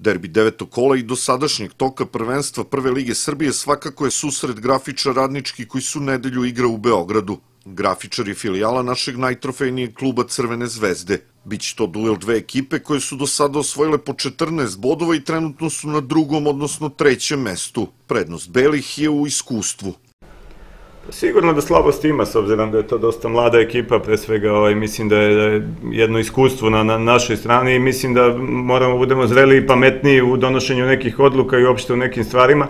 Derbi devetog kola i dosadašnjeg toka prvenstva Prve lige Srbije svakako je susret grafiča radnički koji su nedelju igra u Beogradu. Grafičar je filijala našeg najtrofejnijeg kluba Crvene zvezde. Biće to duel dve ekipe koje su do sada osvojile po 14 bodova i trenutno su na drugom, odnosno trećem mestu. Prednost Belih je u iskustvu. Sigurno da slabost ima, s obzirom da je to dosta mlada ekipa, pre svega ovaj, mislim da je, da je jedno iskustvo na, na našoj strani i mislim da moramo da budemo zreli i pametniji u donošenju nekih odluka i uopšte u nekim stvarima.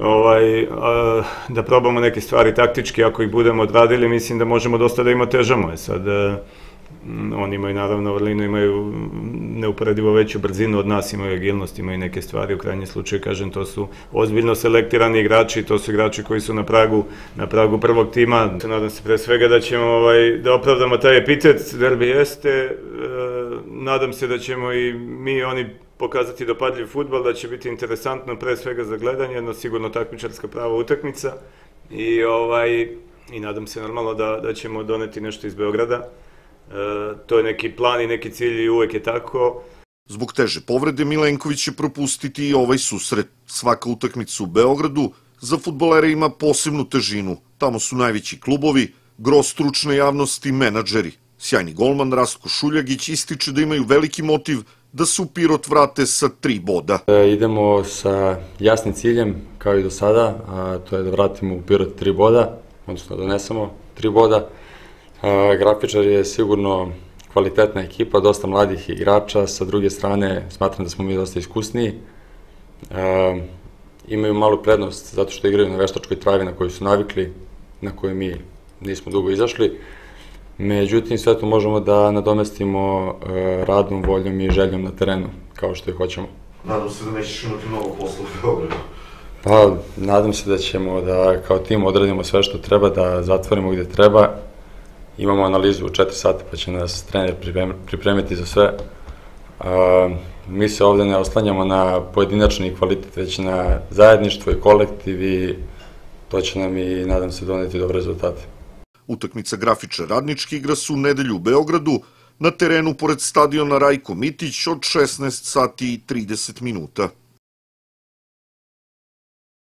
Ovaj, a, da probamo neke stvari taktički, ako ih budemo odradili, mislim da možemo dosta da ima težamo. E sad, a, e, oni imaju naravno vrlinu, imaju neuporedivo veću brzinu od nas, imaju agilnost, imaju neke stvari, u krajnjem slučaju, kažem, to su ozbiljno selektirani igrači, to su igrači koji su na pragu, na pragu prvog tima. Nadam se pre svega da ćemo, ovaj, da opravdamo taj epitet, derbi jeste, e, nadam se da ćemo i mi oni pokazati dopadljiv futbal, da će biti interesantno pre svega za gledanje, jedno sigurno takmičarska prava utakmica i ovaj i nadam se normalno da, da ćemo doneti nešto iz Beograda. E, to je neki plan i neki cilj i uvek je tako. Zbog teže povrede Milenković će propustiti i ovaj susret. Svaka utakmica u Beogradu za futbolere ima posebnu težinu. Tamo su najveći klubovi, gro stručne javnosti, menadžeri. Sjajni golman Rastko Šuljagić ističe da imaju veliki motiv da se u Pirot vrate sa tri boda. E, idemo sa jasnim ciljem, kao i do sada, a to je da vratimo u Pirot tri boda, odnosno da donesemo tri boda. E, Grafičar je sigurno kvalitetna ekipa, dosta mladih igrača, sa druge strane smatram da smo mi dosta iskusniji. imaju malu prednost zato što igraju na veštačkoj travi na kojoj su navikli, na kojoj mi nismo dugo izašli. Međutim, sve to možemo da nadomestimo e, radom, voljom i željom na terenu, kao što je hoćemo. Nadam se da nećeš imati mnogo posla u Beogradu. Pa, nadam se da ćemo da kao tim odradimo sve što treba, da zatvorimo gde treba imamo analizu u 4 sata pa će nas trener pripremiti za sve. mi se ovde ne oslanjamo na pojedinačni kvalitet, već na zajedništvo i kolektiv i to će nam i, nadam se, doneti dobre rezultate. Utakmica grafiča radnički igra su u nedelju u Beogradu, na terenu pored stadiona Rajko Mitić od 16 sati i 30 minuta.